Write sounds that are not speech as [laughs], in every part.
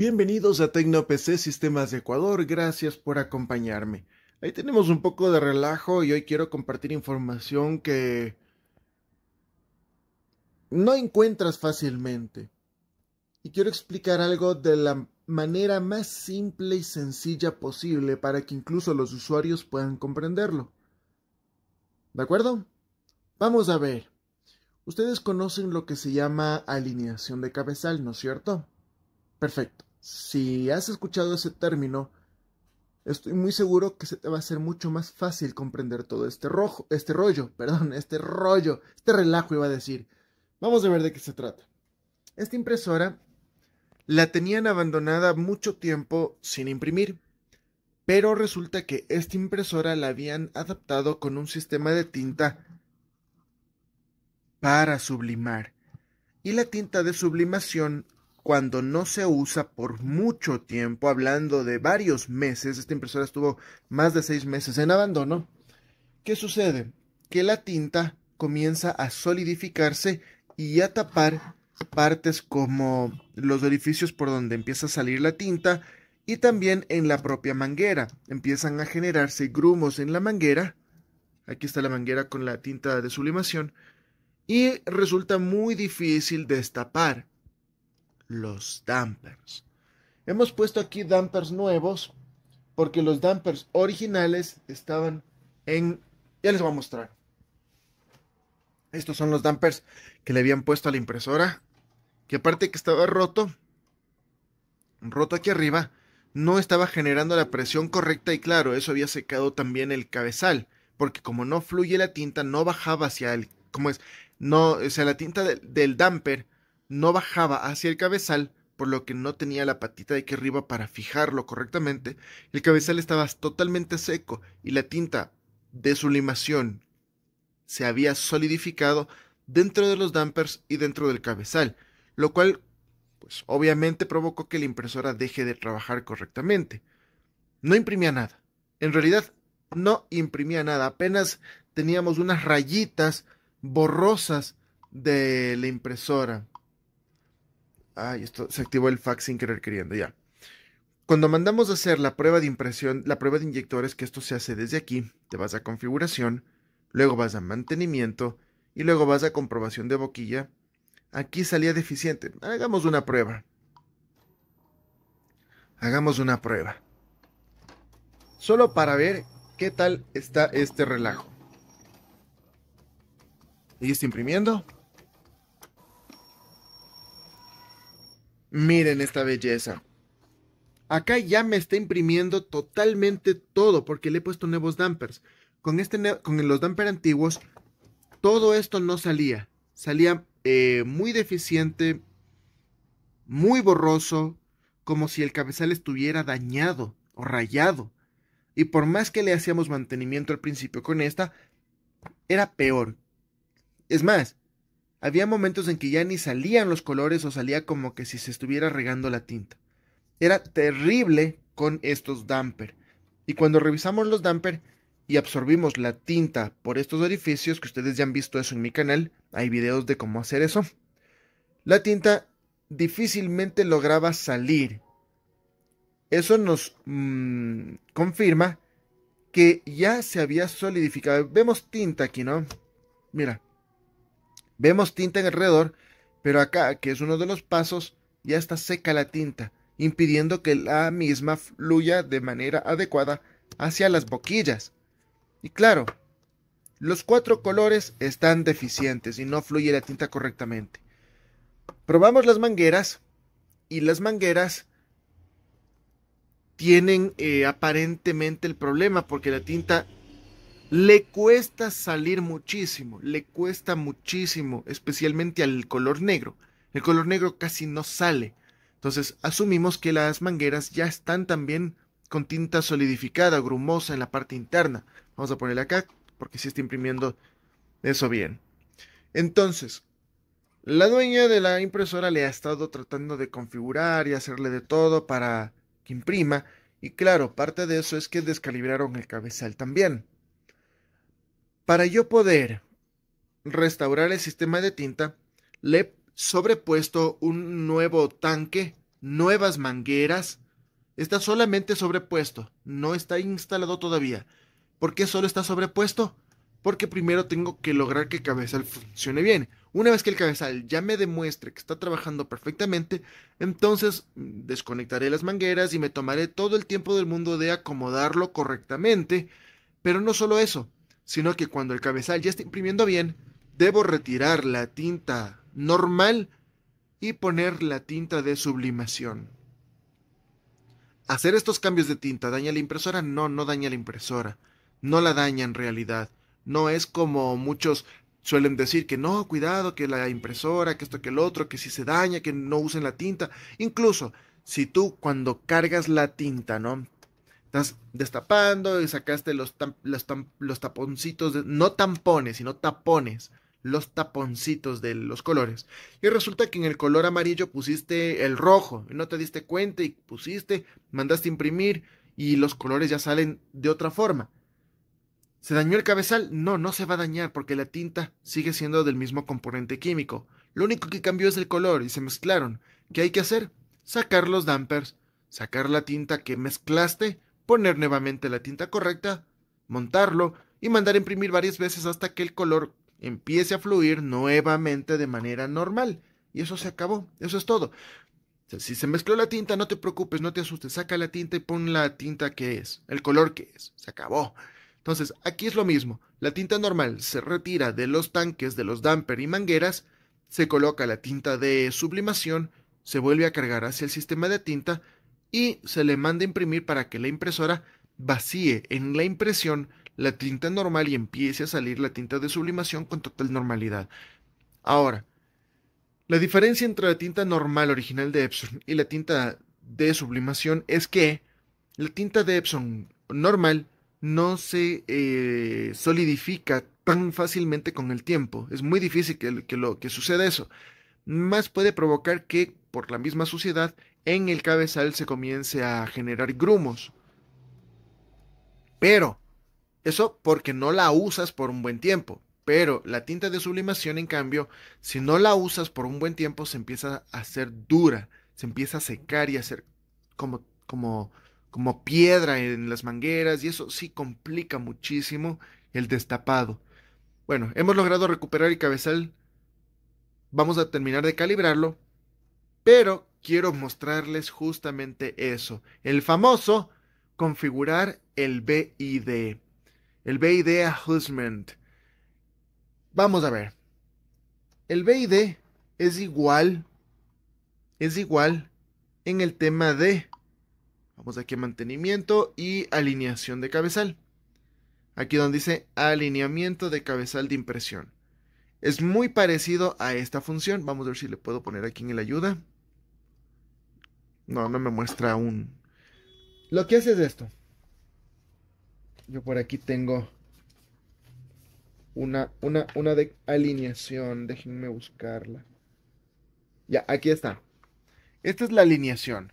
Bienvenidos a TecnoPC Sistemas de Ecuador, gracias por acompañarme. Ahí tenemos un poco de relajo y hoy quiero compartir información que no encuentras fácilmente. Y quiero explicar algo de la manera más simple y sencilla posible para que incluso los usuarios puedan comprenderlo. ¿De acuerdo? Vamos a ver. Ustedes conocen lo que se llama alineación de cabezal, ¿no es cierto? Perfecto. Si has escuchado ese término, estoy muy seguro que se te va a hacer mucho más fácil comprender todo este rojo, este rollo, [laughs] perdón, este rollo, este relajo iba a decir. Vamos a ver de qué se trata. Esta impresora la tenían abandonada mucho tiempo sin imprimir, pero resulta que esta impresora la habían adaptado con un sistema de tinta para sublimar. Y la tinta de sublimación cuando no se usa por mucho tiempo, hablando de varios meses, esta impresora estuvo más de seis meses en abandono, ¿qué sucede? Que la tinta comienza a solidificarse y a tapar partes como los orificios por donde empieza a salir la tinta y también en la propia manguera. Empiezan a generarse grumos en la manguera. Aquí está la manguera con la tinta de sublimación. Y resulta muy difícil destapar los dampers. Hemos puesto aquí dampers nuevos porque los dampers originales estaban en... Ya les voy a mostrar. Estos son los dampers que le habían puesto a la impresora. Que aparte que estaba roto, roto aquí arriba, no estaba generando la presión correcta y claro, eso había secado también el cabezal. Porque como no fluye la tinta, no bajaba hacia el... Como es? No, o sea, la tinta del damper no bajaba hacia el cabezal, por lo que no tenía la patita de aquí arriba para fijarlo correctamente, el cabezal estaba totalmente seco y la tinta de sublimación se había solidificado dentro de los dampers y dentro del cabezal, lo cual pues obviamente provocó que la impresora deje de trabajar correctamente. No imprimía nada. En realidad no imprimía nada, apenas teníamos unas rayitas borrosas de la impresora. Ay, esto se activó el fax sin querer queriendo, ya. Cuando mandamos a hacer la prueba de impresión, la prueba de inyectores, que esto se hace desde aquí, te vas a configuración, luego vas a mantenimiento y luego vas a comprobación de boquilla. Aquí salía deficiente. Hagamos una prueba. Hagamos una prueba. Solo para ver qué tal está este relajo. ¿Y está imprimiendo? Miren esta belleza. Acá ya me está imprimiendo totalmente todo porque le he puesto nuevos dampers. Con, este, con los dampers antiguos, todo esto no salía. Salía eh, muy deficiente, muy borroso, como si el cabezal estuviera dañado o rayado. Y por más que le hacíamos mantenimiento al principio con esta, era peor. Es más, había momentos en que ya ni salían los colores o salía como que si se estuviera regando la tinta. Era terrible con estos damper. Y cuando revisamos los damper y absorbimos la tinta por estos orificios, que ustedes ya han visto eso en mi canal, hay videos de cómo hacer eso, la tinta difícilmente lograba salir. Eso nos mm, confirma que ya se había solidificado. Vemos tinta aquí, ¿no? Mira, Vemos tinta en alrededor, pero acá, que es uno de los pasos, ya está seca la tinta, impidiendo que la misma fluya de manera adecuada hacia las boquillas. Y claro, los cuatro colores están deficientes y no fluye la tinta correctamente. Probamos las mangueras y las mangueras tienen eh, aparentemente el problema porque la tinta le cuesta salir muchísimo, le cuesta muchísimo, especialmente al color negro. El color negro casi no sale. Entonces, asumimos que las mangueras ya están también con tinta solidificada, grumosa en la parte interna. Vamos a ponerle acá porque si está imprimiendo eso bien. Entonces, la dueña de la impresora le ha estado tratando de configurar y hacerle de todo para que imprima. Y claro, parte de eso es que descalibraron el cabezal también. Para yo poder restaurar el sistema de tinta, le he sobrepuesto un nuevo tanque, nuevas mangueras. Está solamente sobrepuesto, no está instalado todavía. ¿Por qué solo está sobrepuesto? Porque primero tengo que lograr que el cabezal funcione bien. Una vez que el cabezal ya me demuestre que está trabajando perfectamente, entonces desconectaré las mangueras y me tomaré todo el tiempo del mundo de acomodarlo correctamente. Pero no solo eso, sino que cuando el cabezal ya está imprimiendo bien, debo retirar la tinta normal y poner la tinta de sublimación. Hacer estos cambios de tinta daña la impresora, no, no daña la impresora, no la daña en realidad. No es como muchos suelen decir que no, cuidado, que la impresora, que esto, que el otro, que si se daña, que no usen la tinta. Incluso si tú cuando cargas la tinta, ¿no? Estás destapando y sacaste los, los, taponcitos, no tampones, sino tapones, los taponcitos de los colores. Y resulta que en el color amarillo pusiste el rojo, y no te diste cuenta y pusiste, mandaste imprimir y los colores ya salen de otra forma. ¿Se dañó el cabezal? No, no se va a dañar porque la tinta sigue siendo del mismo componente químico. Lo único que cambió es el color y se mezclaron. ¿Qué hay que hacer? Sacar los dampers, sacar la tinta que mezclaste poner nuevamente la tinta correcta, montarlo y mandar a imprimir varias veces hasta que el color empiece a fluir nuevamente de manera normal. Y eso se acabó, eso es todo. si se mezcló la tinta, no te preocupes, no te asustes, saca la tinta y pon la tinta que es, el color que es, se acabó. Entonces, aquí es lo mismo, la tinta normal se retira de los tanques, de los damper y mangueras, se coloca la tinta de sublimación, se vuelve a cargar hacia el sistema de tinta y se le manda a imprimir para que la impresora vacíe en la impresión la tinta normal y empiece a salir la tinta de sublimación con total normalidad. Ahora, la diferencia entre la tinta normal original de Epson y la tinta de sublimación es que la tinta de Epson normal no se eh, solidifica tan fácilmente con el tiempo. Es muy difícil que, lo, que suceda eso. Más puede provocar que por la misma suciedad, en el cabezal se comience a generar grumos. Pero, eso porque no la usas por un buen tiempo. Pero la tinta de sublimación, en cambio, si no la usas por un buen tiempo, se empieza a hacer dura, se empieza a secar y a hacer como, como, como piedra en las mangueras, y eso sí complica muchísimo el destapado. Bueno, hemos logrado recuperar el cabezal. Vamos a terminar de calibrarlo pero quiero mostrarles justamente eso, el famoso configurar el BID, el BID Adjustment. Vamos a ver. El BID es igual, es igual en el tema de, vamos aquí a mantenimiento y alineación de cabezal. Aquí donde dice alineamiento de cabezal de impresión. Es muy parecido a esta función. Vamos a ver si le puedo poner aquí en el ayuda. No, no me muestra aún. Lo que hace es esto. Yo por aquí tengo una, una, una de alineación. Déjenme buscarla. Ya, aquí está. Esta es la alineación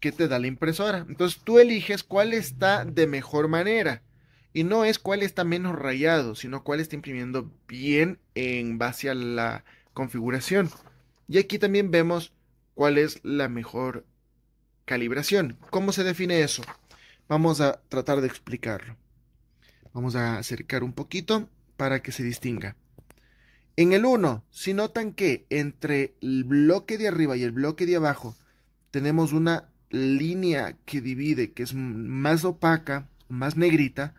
que te da la impresora. Entonces tú eliges cuál está de mejor manera. Y no es cuál está menos rayado, sino cuál está imprimiendo bien en base a la configuración. Y aquí también vemos cuál es la mejor calibración. ¿Cómo se define eso? Vamos a tratar de explicarlo. Vamos a acercar un poquito para que se distinga. En el 1, si notan que entre el bloque de arriba y el bloque de abajo tenemos una línea que divide, que es más opaca, más negrita,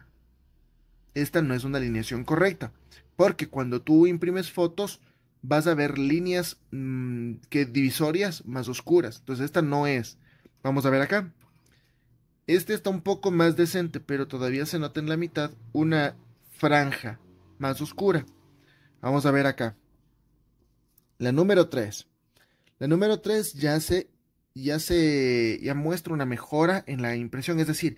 esta no es una alineación correcta. Porque cuando tú imprimes fotos, vas a ver líneas mm, que divisorias más oscuras. Entonces esta no es. Vamos a ver acá. Este está un poco más decente, pero todavía se nota en la mitad una franja más oscura. Vamos a ver acá. La número 3. La número 3 ya se ya se ya muestra una mejora en la impresión, es decir,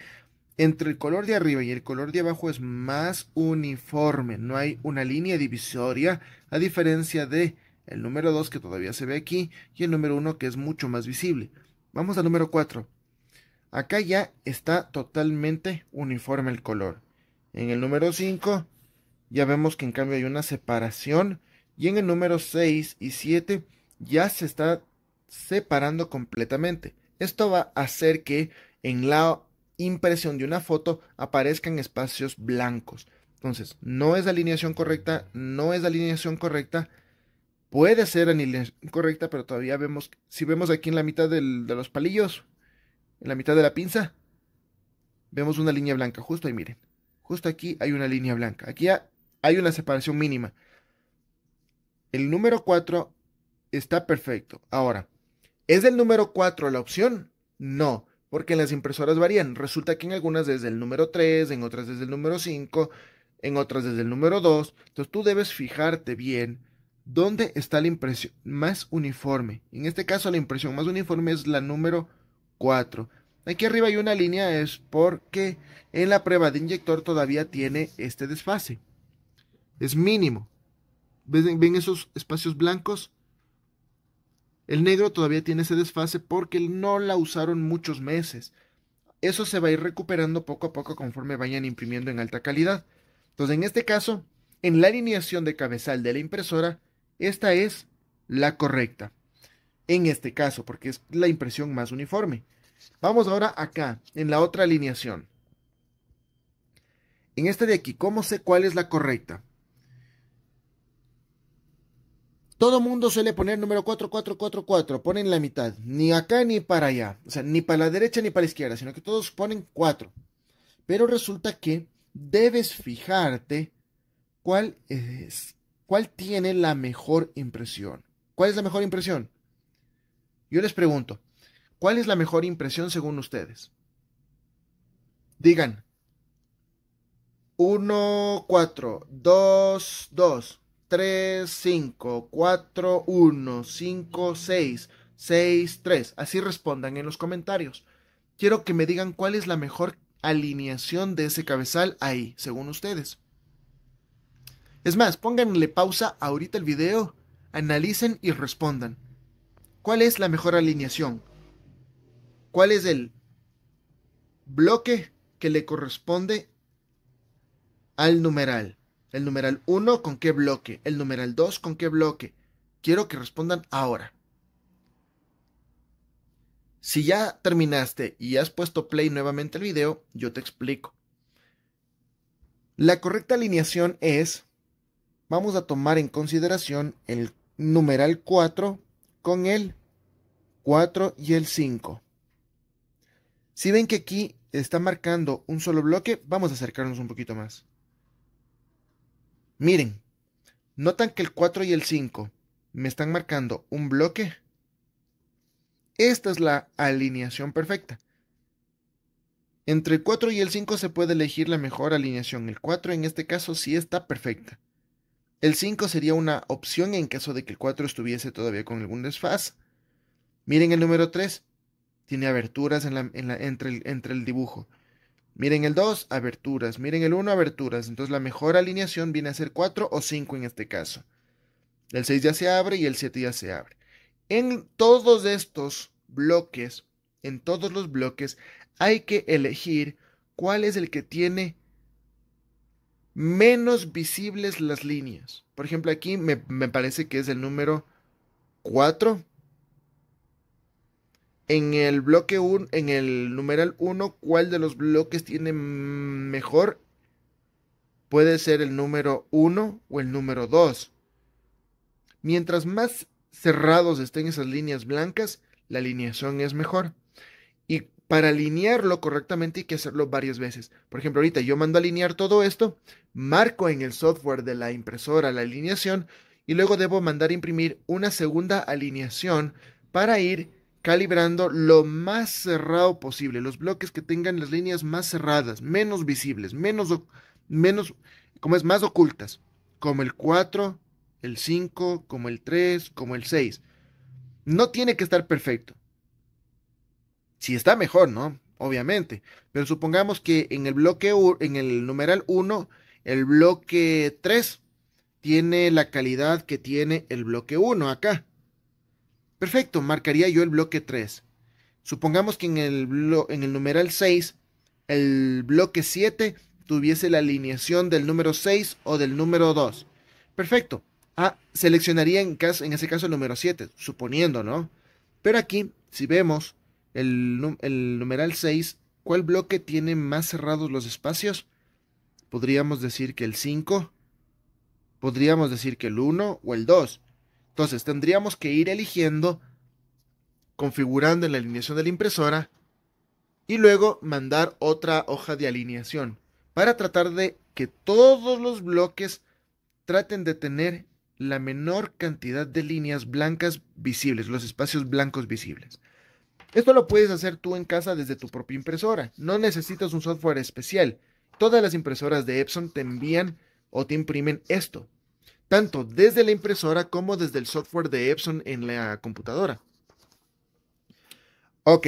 entre el color de arriba y el color de abajo es más uniforme, no hay una línea divisoria a diferencia de el número 2 que todavía se ve aquí y el número 1 que es mucho más visible. Vamos al número 4. Acá ya está totalmente uniforme el color. En el número 5 ya vemos que en cambio hay una separación. Y en el número 6 y 7 ya se está separando completamente. Esto va a hacer que en la impresión de una foto aparezcan espacios blancos. Entonces, no es alineación correcta, no es alineación correcta, puede ser anilación correcta, pero todavía vemos, si vemos aquí en la mitad de los palillos, en la mitad de la pinza, vemos una línea blanca, justo ahí miren, justo aquí hay una línea blanca, aquí hay una separación mínima. El número 4 está perfecto. Ahora, ¿es el número 4 la opción? No, porque en las impresoras varían. Resulta que en algunas desde el número 3, en otras desde el número 5, en otras desde el número 2. Entonces tú debes fijarte bien ¿Dónde está la impresión más uniforme? En este caso, la impresión más uniforme es la número 4. Aquí arriba hay una línea, es porque en la prueba de inyector todavía tiene este desfase. Es mínimo. ¿Ven, esos espacios blancos? El negro todavía tiene ese desfase porque no la usaron muchos meses. Eso se va a ir recuperando poco a poco conforme vayan imprimiendo en alta calidad. Entonces, en este caso, en la alineación de cabezal de la impresora, esta es la correcta. En este caso, porque es la impresión más uniforme. Vamos ahora acá, en la otra alineación. En esta de aquí, ¿cómo sé cuál es la correcta? Todo mundo suele poner número 4444, ponen la mitad, ni acá ni para allá, o sea, ni para la derecha ni para la izquierda, sino que todos ponen 4. Pero resulta que debes fijarte cuál es ¿Cuál tiene la mejor impresión? ¿Cuál es la mejor impresión? Yo les pregunto, ¿cuál es la mejor impresión según ustedes? Digan. 1, 4, 2, 2, 3, 5, 4, 1, 5, 6, 6, 3. Así respondan en los comentarios. Quiero que me digan cuál es la mejor alineación de ese cabezal ahí, según ustedes. Es más, pónganle pausa ahorita el video, analicen y respondan. ¿Cuál es la mejor alineación? ¿Cuál es el bloque que le corresponde al numeral? El numeral 1 con qué bloque? El numeral 2 con qué bloque? Quiero que respondan ahora. Si ya terminaste y has puesto play nuevamente el video, yo te explico. La correcta alineación es vamos a tomar en consideración el numeral 4 con el 4 y el 5. Si ven que aquí está marcando un solo bloque, vamos a acercarnos un poquito más. Miren, notan que el 4 y el 5 me están marcando un bloque. Esta es la alineación perfecta. Entre el 4 y el 5 se puede elegir la mejor alineación. El 4 en este caso sí está perfecta. El 5 sería una opción en caso de que el 4 estuviese todavía con algún desfaz. Miren el número 3. Tiene aberturas en la, entre, entre el dibujo. Miren el 2, aberturas. Miren el 1, aberturas. Entonces la mejor alineación viene a ser 4 o 5 en este caso. El 6 ya se abre y el 7 ya se abre. En todos estos bloques, en todos los bloques, hay que elegir cuál es el que tiene menos visibles las líneas. Por ejemplo, aquí me, parece que es el número 4. En el bloque 1, en el numeral 1, ¿cuál de los bloques tiene mejor? Puede ser el número 1 o el número 2. Mientras más cerrados estén esas líneas blancas, la alineación es mejor. Y para alinearlo correctamente hay que hacerlo varias veces. Por ejemplo, ahorita yo mando a alinear todo esto, marco en el software de la impresora la alineación y luego debo mandar a imprimir una segunda alineación para ir calibrando lo más cerrado posible, los bloques que tengan las líneas más cerradas, menos visibles, menos, como es, más ocultas, como el 4, el 5, como el 3, como el 6. No tiene que estar perfecto si está mejor, ¿no? Obviamente. Pero supongamos que en el bloque, en el numeral 1, el bloque 3 tiene la calidad que tiene el bloque 1 acá. Perfecto, marcaría yo el bloque 3. Supongamos que en el, en el numeral 6, el bloque 7 tuviese la alineación del número 6 o del número 2. Perfecto. Ah, seleccionaría en, en ese caso el número 7, suponiendo, ¿no? Pero aquí, si vemos, el, numeral 6, ¿cuál bloque tiene más cerrados los espacios? Podríamos decir que el 5, podríamos decir que el 1 o el 2. Entonces tendríamos que ir eligiendo, configurando la alineación de la impresora y luego mandar otra hoja de alineación para tratar de que todos los bloques traten de tener la menor cantidad de líneas blancas visibles, los espacios blancos visibles. Esto lo puedes hacer tú en casa desde tu propia impresora. No necesitas un software especial. Todas las impresoras de Epson te envían o te imprimen esto, tanto desde la impresora como desde el software de Epson en la computadora. Ok,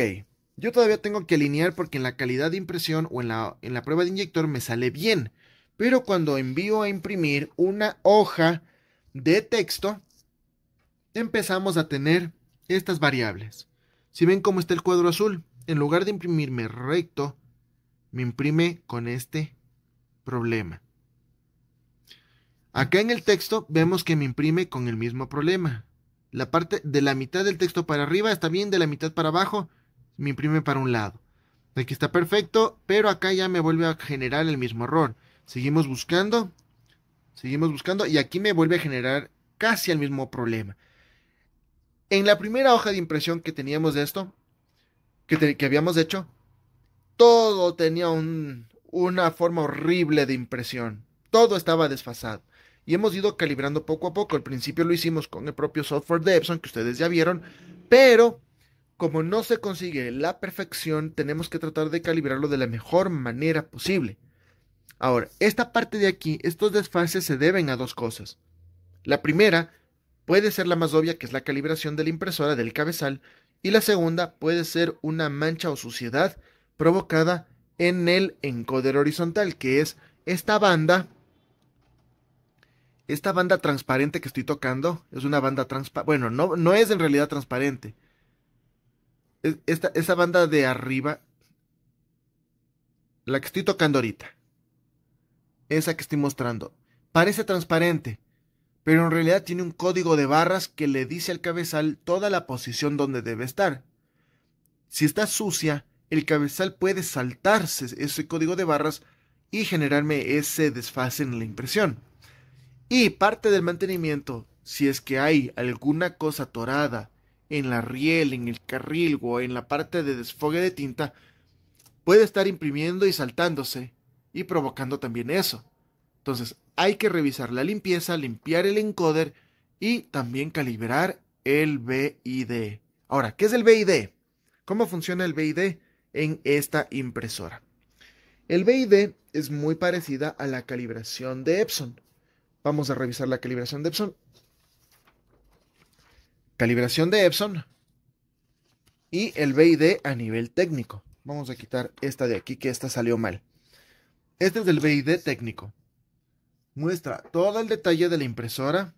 yo todavía tengo que alinear porque en la calidad de impresión o en la, en la prueba de inyector me sale bien, pero cuando envío a imprimir una hoja de texto, empezamos a tener estas variables. Si ven cómo está el cuadro azul, en lugar de imprimirme recto, me imprime con este problema. Acá en el texto vemos que me imprime con el mismo problema. La parte de la mitad del texto para arriba está bien, de la mitad para abajo me imprime para un lado. Aquí está perfecto, pero acá ya me vuelve a generar el mismo error. Seguimos buscando, seguimos buscando y aquí me vuelve a generar casi el mismo problema. En la primera hoja de impresión que teníamos de esto, que, habíamos hecho, todo tenía una forma horrible de impresión. Todo estaba desfasado. Y hemos ido calibrando poco a poco. Al principio lo hicimos con el propio software de Epson, que ustedes ya vieron, pero como no se consigue la perfección, tenemos que tratar de calibrarlo de la mejor manera posible. Ahora, esta parte de aquí, estos desfases se deben a dos cosas. La primera Puede ser la más obvia, que es la calibración de la impresora del cabezal, y la segunda puede ser una mancha o suciedad provocada en el encoder horizontal, que es esta banda, esta banda transparente que estoy tocando, es una banda transparente, bueno, no, es en realidad transparente. Esta, esa banda de arriba, la que estoy tocando ahorita, esa que estoy mostrando, parece transparente, pero en realidad tiene un código de barras que le dice al cabezal toda la posición donde debe estar. Si está sucia, el cabezal puede saltarse ese código de barras y generarme ese desfase en la impresión. Y parte del mantenimiento, si es que hay alguna cosa torada en la riel, en el carril o en la parte de desfogue de tinta, puede estar imprimiendo y saltándose y provocando también eso. Entonces, hay que revisar la limpieza, limpiar el encoder y también calibrar el BID. Ahora, ¿qué es el BID? ¿Cómo funciona el BID en esta impresora? El BID es muy parecida a la calibración de Epson. Vamos a revisar la calibración de Epson. Calibración de Epson y el BID a nivel técnico. Vamos a quitar esta de aquí que esta salió mal. Este es el BID técnico muestra todo el detalle de la impresora.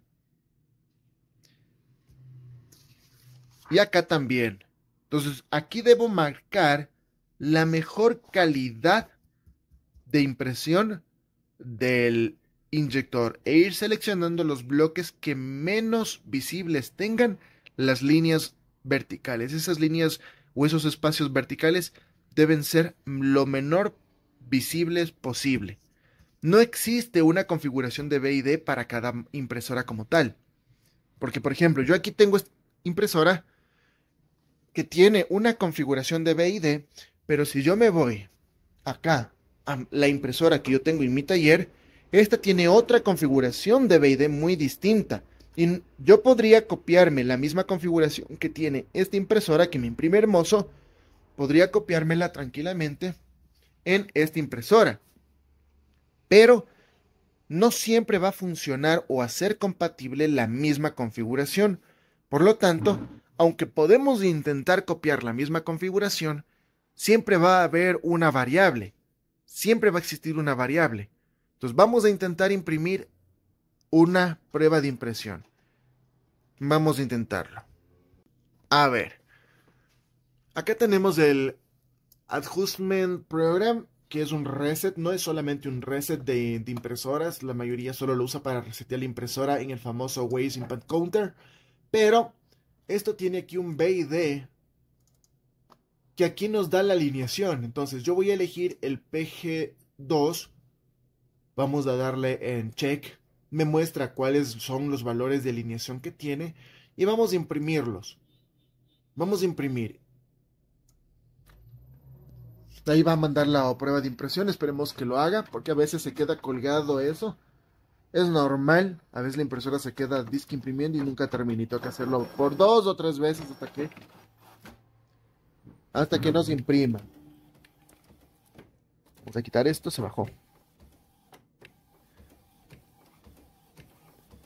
Y acá también. Entonces, aquí debo marcar la mejor calidad de impresión del inyector e ir seleccionando los bloques que menos visibles tengan las líneas verticales. Esas líneas o esos espacios verticales deben ser lo menor visibles posible. No existe una configuración de BID para cada impresora como tal. Porque, por ejemplo, yo aquí tengo esta impresora que tiene una configuración de BID, pero si yo me voy acá a la impresora que yo tengo en mi taller, esta tiene otra configuración de BID muy distinta. Y yo podría copiarme la misma configuración que tiene esta impresora que me imprime hermoso, podría copiármela tranquilamente en esta impresora pero no siempre va a funcionar o a ser compatible la misma configuración. Por lo tanto, aunque podemos intentar copiar la misma configuración, siempre va a haber una variable. Siempre va a existir una variable. Entonces vamos a intentar imprimir una prueba de impresión. Vamos a intentarlo. A ver. Acá tenemos el Adjustment Program que es un reset, no es solamente un reset de, impresoras, la mayoría solo lo usa para resetear la impresora en el famoso Waze Impact Counter, pero esto tiene aquí un BID que aquí nos da la alineación, entonces yo voy a elegir el PG2, vamos a darle en check, me muestra cuáles son los valores de alineación que tiene y vamos a imprimirlos. Vamos a imprimir ahí va a mandar la prueba de impresión, esperemos que lo haga, porque a veces se queda colgado eso. Es normal, a veces la impresora se queda disque imprimiendo y nunca termina y toca hacerlo por dos o tres veces hasta que hasta que no se imprima. Vamos a quitar esto, se bajó.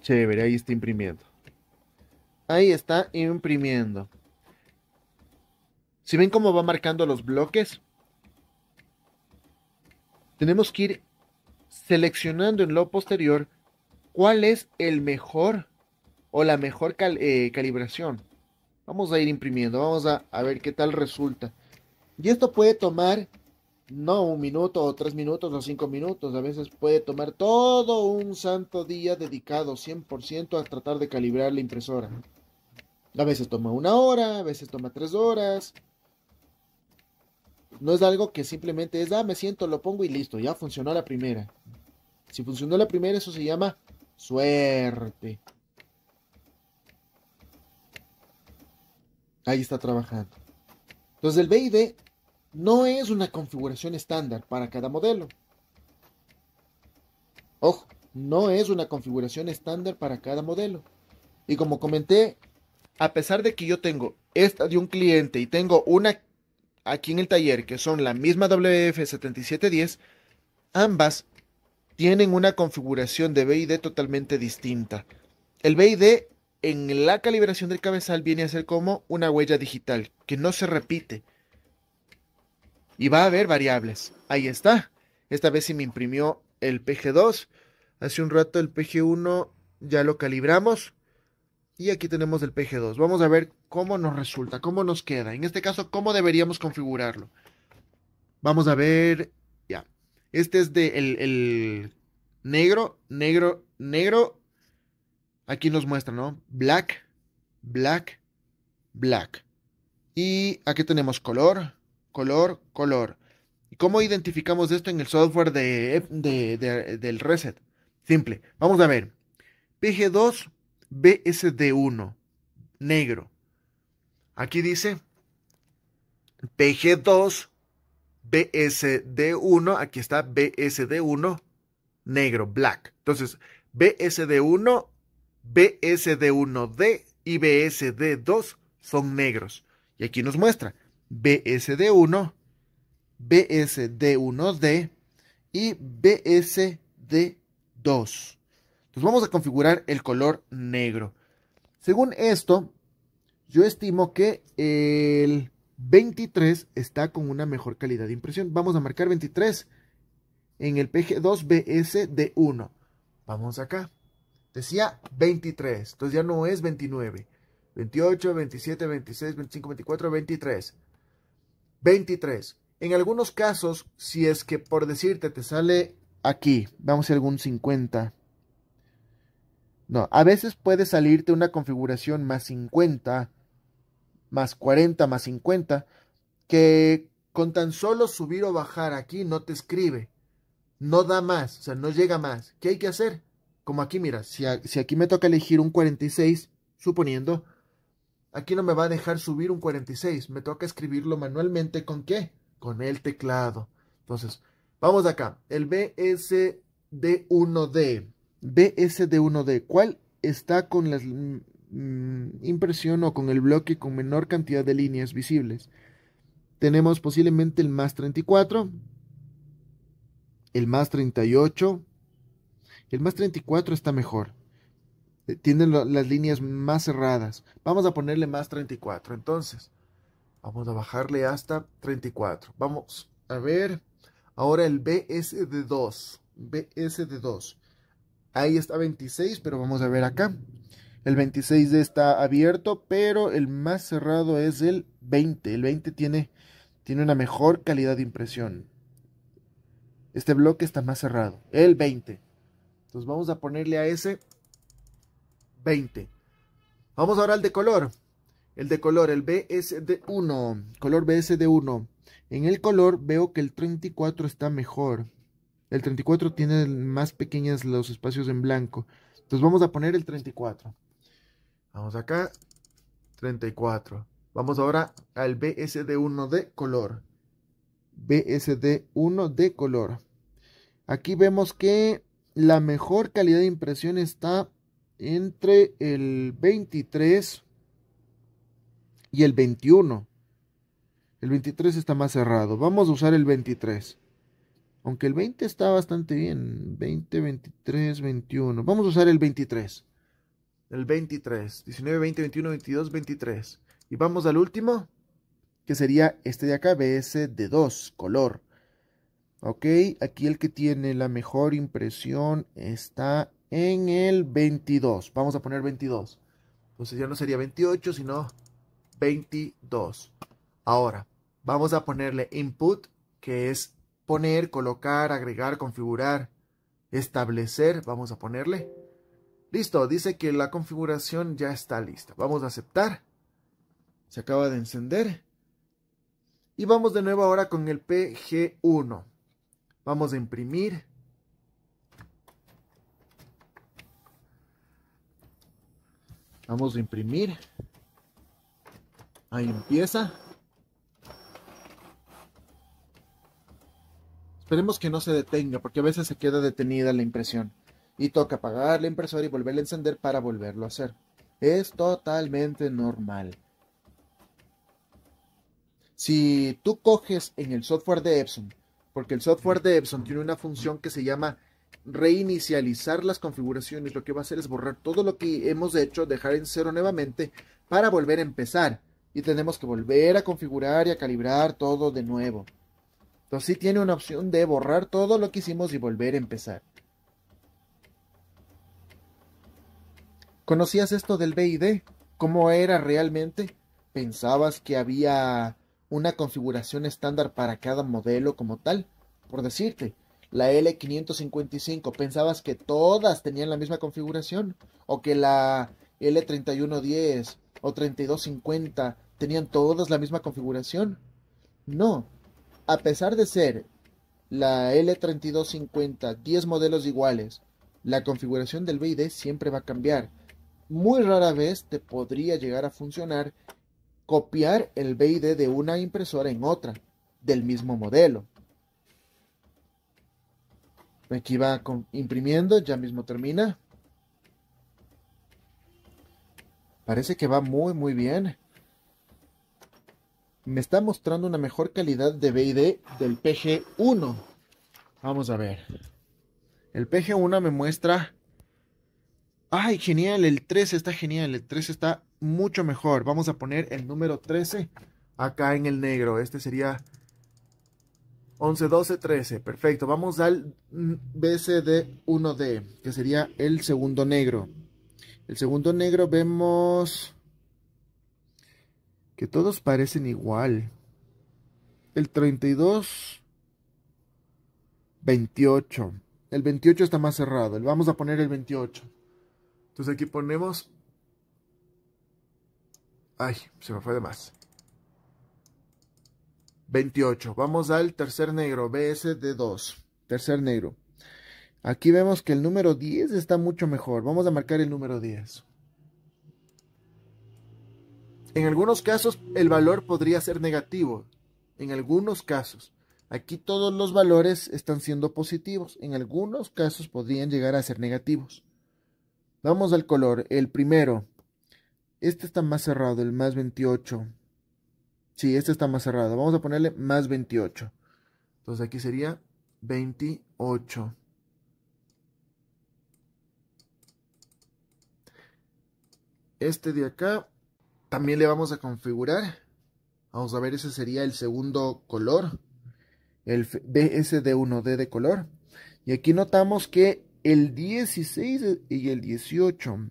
Chévere, ahí está imprimiendo. Ahí está imprimiendo. Si ven cómo va marcando los bloques, tenemos que ir seleccionando en lo posterior cuál es el mejor o la mejor eh, calibración. Vamos a ir imprimiendo, vamos a, a ver qué tal resulta. Y esto puede tomar no un minuto o tres minutos o cinco minutos, a veces puede tomar todo un santo día dedicado 100% a tratar de calibrar la impresora. A veces toma una hora, a veces toma tres horas, no es algo que simplemente es, ah, me siento, lo pongo y listo, ya funcionó la primera. Si funcionó la primera, eso se llama suerte. Ahí está trabajando. Entonces el BID no es una configuración estándar para cada modelo. Ojo, no es una configuración estándar para cada modelo. Y como comenté, a pesar de que yo tengo esta de un cliente y tengo una aquí en el taller, que son la misma WF7710, ambas tienen una configuración de BID totalmente distinta. El BID en la calibración del cabezal viene a ser como una huella digital, que no se repite. Y va a haber variables. Ahí está. Esta vez sí me imprimió el PG2. Hace un rato el PG1 ya lo calibramos. Y aquí tenemos el PG2. Vamos a ver cómo nos resulta, cómo nos queda. En este caso, cómo deberíamos configurarlo. Vamos a ver, ya. Este es de el, negro, negro, negro. Aquí nos muestra, ¿no? Black, black, black. Y aquí tenemos color, color, color. ¿Y cómo identificamos esto en el software de, del reset? Simple. Vamos a ver. PG2 BSD1, negro. Aquí dice PG2, BSD1, aquí está BSD1, negro, black. Entonces, BSD1, BSD1D y BSD2 son negros. Y aquí nos muestra BSD1, BSD1D y BSD2 vamos a configurar el color negro. Según esto, yo estimo que el 23 está con una mejor calidad de impresión. Vamos a marcar 23 en el PG2BS de 1. Vamos acá. Decía 23, entonces ya no es 29. 28, 27, 26, 25, 24, 23. 23. En algunos casos, si es que por decirte te sale aquí, vamos a algún 50. No, a veces puede salirte una configuración más 50, más 40, más 50, que con tan solo subir o bajar aquí no te escribe. No da más, o sea, no llega más. ¿Qué hay que hacer? Como aquí, mira, si, aquí me toca elegir un 46, suponiendo, aquí no me va a dejar subir un 46. Me toca escribirlo manualmente con qué? Con el teclado. Entonces, vamos acá. El BSD1D. BSD1D, cuál está con la mm, impresión o con el bloque con menor cantidad de líneas visibles. Tenemos posiblemente el más 34, el más 38. El más 34 está mejor. Eh, Tiene las líneas más cerradas. Vamos a ponerle más 34. Entonces, vamos a bajarle hasta 34. Vamos a ver. Ahora el BSD2. BSD2. Ahí está 26, pero vamos a ver acá. El 26 está abierto, pero el más cerrado es el 20. El 20 tiene, tiene una mejor calidad de impresión. Este bloque está más cerrado. El 20. Entonces vamos a ponerle a ese 20. Vamos ahora al de color. El de color, el BSD1. Color BSD1. En el color veo que el 34 está mejor. El 34 tiene más pequeñas los espacios en blanco. Entonces vamos a poner el 34. Vamos acá. 34. Vamos ahora al BSD1 de color. BSD1 de color. Aquí vemos que la mejor calidad de impresión está entre el 23 y el 21. El 23 está más cerrado. Vamos a usar el 23. Aunque el 20 está bastante bien. 20, 23, 21. Vamos a usar el 23. El 23. 19, 20, 21, 22, 23. Y vamos al último, que sería este de acá, BS de 2, color. Ok, aquí el que tiene la mejor impresión está en el 22. Vamos a poner 22. Entonces ya no sería 28, sino 22. Ahora, vamos a ponerle input, que es poner, colocar, agregar, configurar, establecer, vamos a ponerle. Listo, dice que la configuración ya está lista. Vamos a aceptar. Se acaba de encender. Y vamos de nuevo ahora con el PG1. Vamos a imprimir. Vamos a imprimir. Ahí empieza. Esperemos que no se detenga, porque a veces se queda detenida la impresión. Y toca apagar la impresora y volverla a encender para volverlo a hacer. Es totalmente normal. Si tú coges en el software de Epson, porque el software de Epson tiene una función que se llama reinicializar las configuraciones, lo que va a hacer es borrar todo lo que hemos hecho, dejar en cero nuevamente para volver a empezar. Y tenemos que volver a configurar y a calibrar todo de nuevo. Entonces sí tiene una opción de borrar todo lo que hicimos y volver a empezar. ¿Conocías esto del BID? ¿Cómo era realmente? ¿Pensabas que había una configuración estándar para cada modelo como tal? Por decirte, la L555, ¿pensabas que todas tenían la misma configuración? ¿O que la L3110 o 3250 tenían todas la misma configuración? No, a pesar de ser la L3250 10 modelos iguales, la configuración del BID siempre va a cambiar. Muy rara vez te podría llegar a funcionar copiar el BID de una impresora en otra, del mismo modelo. Aquí va imprimiendo, ya mismo termina. Parece que va muy, muy bien me está mostrando una mejor calidad de BID del PG1. Vamos a ver. El PG1 me muestra... ¡Ay, genial! El 13 está genial. El 13 está mucho mejor. Vamos a poner el número 13 acá en el negro. Este sería 11, 12, 13. Perfecto. Vamos al BCD1D, que sería el segundo negro. El segundo negro vemos que todos parecen igual. El 32, 28. El 28 está más cerrado. Vamos a poner el 28. Entonces aquí ponemos... Ay, se me fue de más. 28. Vamos al tercer negro, BSD2. Tercer negro. Aquí vemos que el número 10 está mucho mejor. Vamos a marcar el número 10. En algunos casos el valor podría ser negativo, en algunos casos. Aquí todos los valores están siendo positivos, en algunos casos podrían llegar a ser negativos. Vamos al color, el primero. Este está más cerrado, el más 28. Sí, este está más cerrado. Vamos a ponerle más 28. Entonces aquí sería 28. Este de acá también le vamos a configurar. Vamos a ver, ese sería el segundo color. El BSD1D de color. Y aquí notamos que el 16 y el 18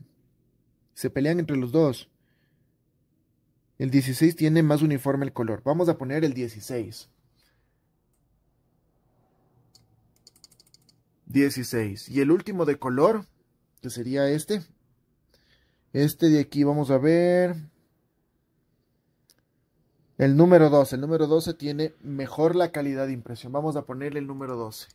se pelean entre los dos. El 16 tiene más uniforme el color. Vamos a poner el 16. 16. Y el último de color, que sería este. Este de aquí, vamos a ver. El número 12. El número 12 tiene mejor la calidad de impresión. Vamos a ponerle el número 12.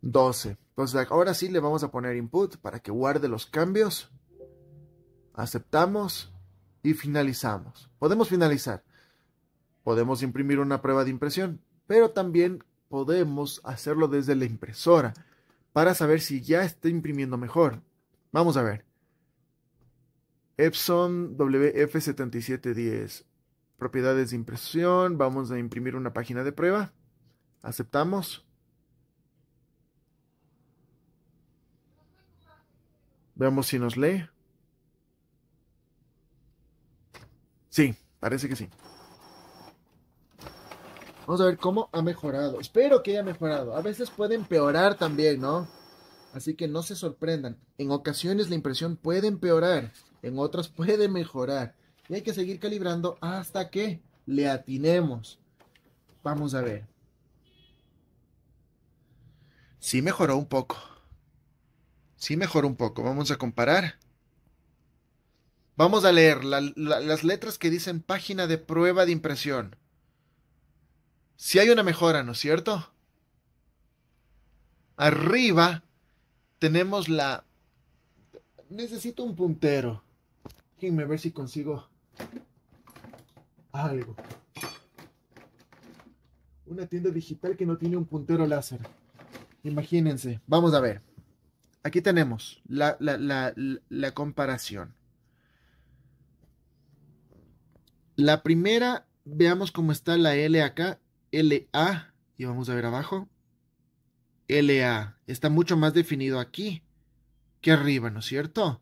12. Entonces ahora sí le vamos a poner input para que guarde los cambios. Aceptamos y finalizamos. Podemos finalizar. Podemos imprimir una prueba de impresión, pero también podemos hacerlo desde la impresora para saber si ya está imprimiendo mejor. Vamos a ver. Epson WF7710. Propiedades de impresión. Vamos a imprimir una página de prueba. Aceptamos. Veamos si nos lee. Sí, parece que sí. Vamos a ver cómo ha mejorado. Espero que haya mejorado. A veces puede empeorar también, ¿no? Así que no se sorprendan. En ocasiones la impresión puede empeorar, en otras [laughs] puede mejorar. Y hay que seguir calibrando hasta que le atinemos. Vamos a ver. Sí mejoró un poco. Sí mejoró un poco. Vamos a comparar. Vamos a leer las letras que dicen página de prueba de impresión. Si sí hay una mejora, ¿no es cierto? Arriba tenemos la... Necesito un puntero. Déjenme ver si consigo algo. Una tienda digital que no tiene un puntero láser. Imagínense. Vamos a ver. Aquí tenemos la, comparación. La primera, veamos cómo está la L acá. LA. Y vamos a ver abajo. LA está mucho más definido aquí que arriba, ¿no es cierto?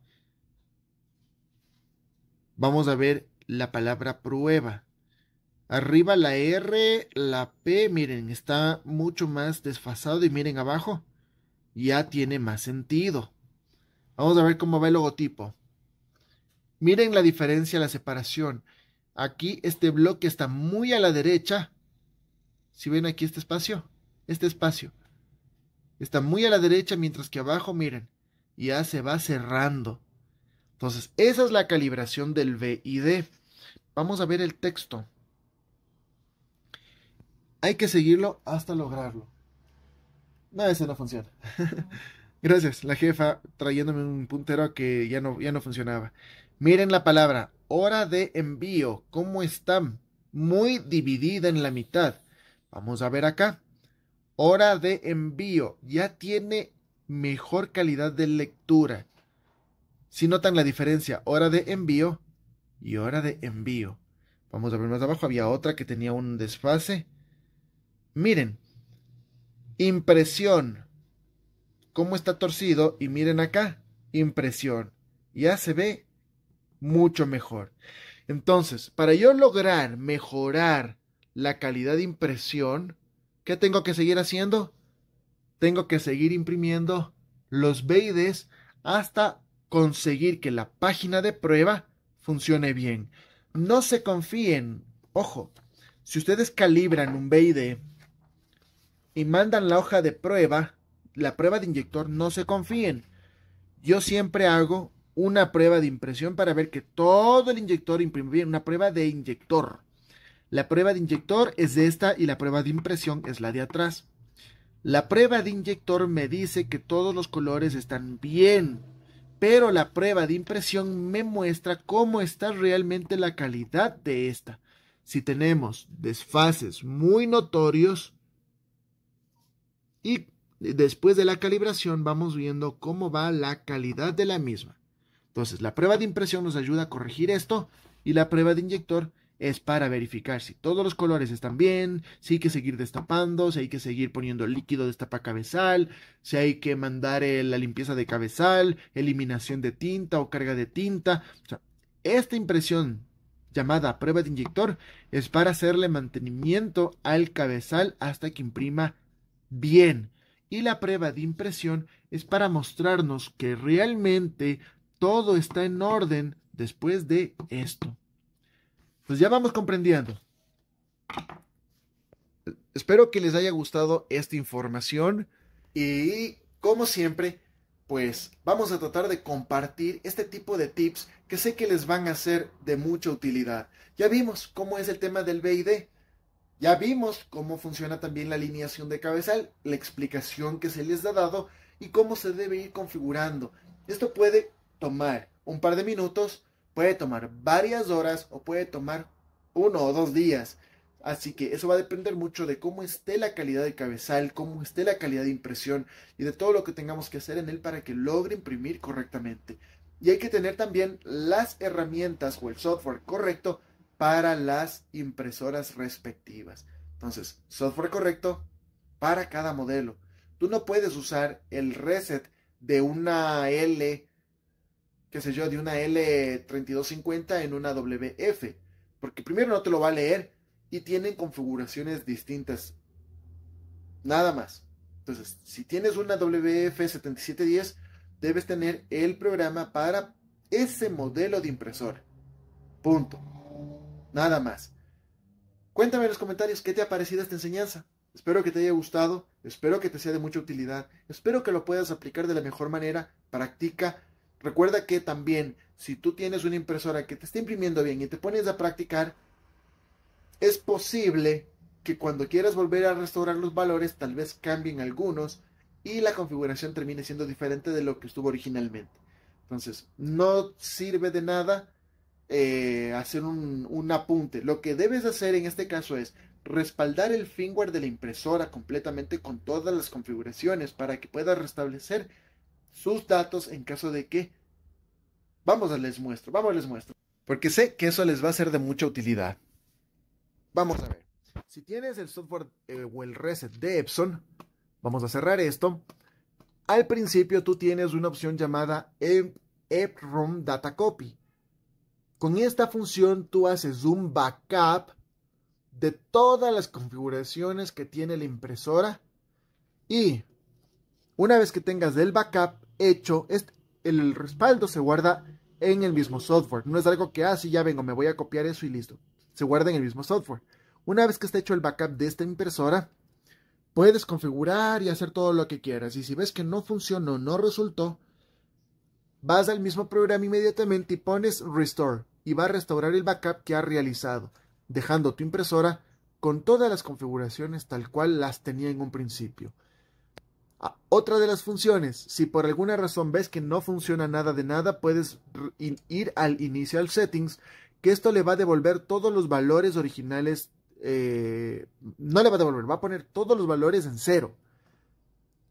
Vamos a ver la palabra prueba. Arriba la R, la P, miren, está mucho más desfasado y miren abajo, ya tiene más sentido. Vamos a ver cómo va el logotipo. Miren la diferencia, la separación. Aquí este bloque está muy a la derecha. Si ven aquí este espacio, este espacio Está muy a la derecha, mientras que abajo, miren, ya se va cerrando. Entonces, esa es la calibración del B y Vamos a ver el texto. Hay que seguirlo hasta lograrlo. No, ese no funciona. [laughs] Gracias, la jefa trayéndome un puntero que ya no, ya no funcionaba. Miren la palabra, hora de envío, ¿cómo están Muy dividida en la mitad. Vamos a ver acá hora de envío, ya tiene mejor calidad de lectura. Si notan la diferencia, hora de envío y hora de envío. Vamos a ver más abajo, había otra que tenía un desfase. Miren, impresión. ¿Cómo está torcido? Y miren acá, impresión. Ya se ve mucho mejor. Entonces, para yo lograr mejorar la calidad de impresión, ¿Qué tengo que seguir haciendo? Tengo que seguir imprimiendo los BIDs hasta conseguir que la página de prueba funcione bien. No se confíen. Ojo, si ustedes calibran un BID y mandan la hoja de prueba, la prueba de inyector, no se confíen. Yo siempre hago una prueba de impresión para ver que todo el inyector imprime bien, una prueba de inyector. La prueba de inyector es de esta y la prueba de impresión es la de atrás. La prueba de inyector me dice que todos los colores están bien, pero la prueba de impresión me muestra cómo está realmente la calidad de esta. Si tenemos desfases muy notorios y después de la calibración vamos viendo cómo va la calidad de la misma. Entonces, la prueba de impresión nos ayuda a corregir esto y la prueba de inyector es para verificar si todos los colores están bien, si hay que seguir destapando, si hay que seguir poniendo líquido líquido destapa cabezal, si hay que mandar eh, la limpieza de cabezal, eliminación de tinta o carga de tinta. O sea, esta impresión llamada prueba de inyector es para hacerle mantenimiento al cabezal hasta que imprima bien. Y la prueba de impresión es para mostrarnos que realmente todo está en orden después de esto pues ya vamos comprendiendo. Espero que les haya gustado esta información y como siempre, pues vamos a tratar de compartir este tipo de tips que sé que les van a ser de mucha utilidad. Ya vimos cómo es el tema del BID, ya vimos cómo funciona también la alineación de cabezal, la explicación que se les ha dado y cómo se debe ir configurando. Esto puede tomar un par de minutos, Puede tomar varias horas o puede tomar uno o dos días. Así que eso va a depender mucho de cómo esté la calidad de cabezal, cómo esté la calidad de impresión y de todo lo que tengamos que hacer en él para que logre imprimir correctamente. Y hay que tener también las herramientas o el software correcto para las impresoras respectivas. Entonces, software correcto para cada modelo. Tú no puedes usar el reset de una L qué sé yo, de una L3250 en una WF. Porque primero no te lo va a leer y tienen configuraciones distintas. Nada más. Entonces, si tienes una WF7710, debes tener el programa para ese modelo de impresor Punto. Nada más. Cuéntame en los comentarios qué te ha parecido esta enseñanza. Espero que te haya gustado, espero que te sea de mucha utilidad, espero que lo puedas aplicar de la mejor manera, practica, Recuerda que también si tú tienes una impresora que te está imprimiendo bien y te pones a practicar, es posible que cuando quieras volver a restaurar los valores tal vez cambien algunos y la configuración termine siendo diferente de lo que estuvo originalmente. Entonces, no sirve de nada eh, hacer un, un, apunte. Lo que debes hacer en este caso es respaldar el firmware de la impresora completamente con todas las configuraciones para que puedas restablecer sus datos en caso de que... Vamos a les muestro, vamos a les muestro. Porque sé que eso les va a ser de mucha utilidad. Vamos a ver. Si tienes el software eh, o el reset de Epson, vamos a cerrar esto. Al principio tú tienes una opción llamada EPROM Data Copy. Con esta función tú haces un backup de todas las configuraciones que tiene la impresora y una vez que tengas el backup hecho, el respaldo se guarda en el mismo software. No es algo que, ah, ya vengo, me voy a copiar eso y listo. Se guarda en el mismo software. Una vez que está hecho el backup de esta impresora, puedes configurar y hacer todo lo que quieras. Y si ves que no funcionó, no resultó, vas al mismo programa inmediatamente y pones Restore y va a restaurar el backup que ha realizado, dejando tu impresora con todas las configuraciones tal cual las tenía en un principio. Ah, otra de las funciones, si por alguna razón ves que no funciona nada de nada, puedes ir al Initial Settings, que esto le va a devolver todos los valores originales, eh, no le va a devolver, va a poner todos los valores en cero.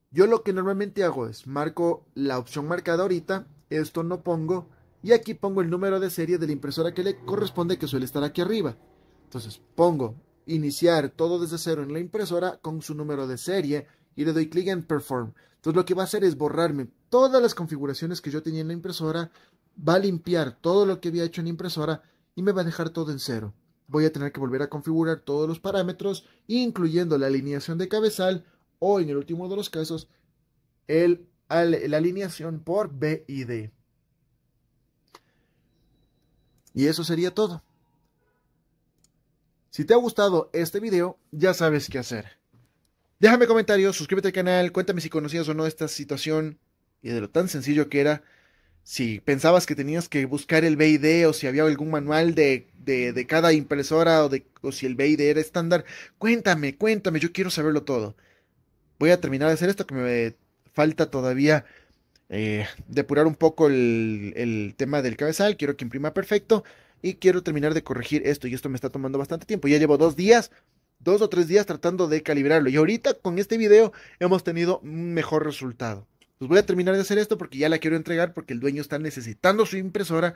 Yo lo que normalmente hago es marco la opción marcada ahorita, esto no pongo, y aquí pongo el número de serie de la impresora que le corresponde, que suele estar aquí arriba. Entonces pongo iniciar todo desde cero en la impresora con su número de serie, y le doy clic en Perform. Entonces lo que va a hacer es borrarme todas las configuraciones que yo tenía en la impresora, va a limpiar todo lo que había hecho en la impresora y me va a dejar todo en cero. Voy a tener que volver a configurar todos los parámetros, incluyendo la alineación de cabezal o, en el último de los casos, la alineación por D. Y eso sería todo. Si te ha gustado este video, ya sabes qué hacer. Déjame comentarios, suscríbete al canal, cuéntame si conocías o no esta situación y de lo tan sencillo que era. Si pensabas que tenías que buscar el BID o si había algún manual de, de, de cada impresora o, de, o si el BID era estándar, cuéntame, cuéntame, yo quiero saberlo todo. Voy a terminar de hacer esto que me falta todavía eh, depurar un poco el, el, tema del cabezal, quiero que imprima perfecto y quiero terminar de corregir esto y esto me está tomando bastante tiempo, ya llevo dos días, dos o tres días tratando de calibrarlo. Y ahorita con este video hemos tenido un mejor resultado. Pues voy a terminar de hacer esto porque ya la quiero entregar porque el dueño está necesitando su impresora.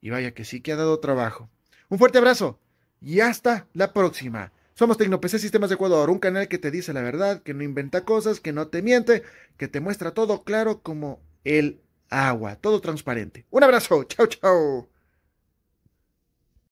Y vaya que sí que ha dado trabajo. Un fuerte abrazo y hasta la próxima. Somos TecnoPC Sistemas de Ecuador, un canal que te dice la verdad, que no inventa cosas, que no te miente, que te muestra todo claro como el agua, todo transparente. Un abrazo, chao, chao.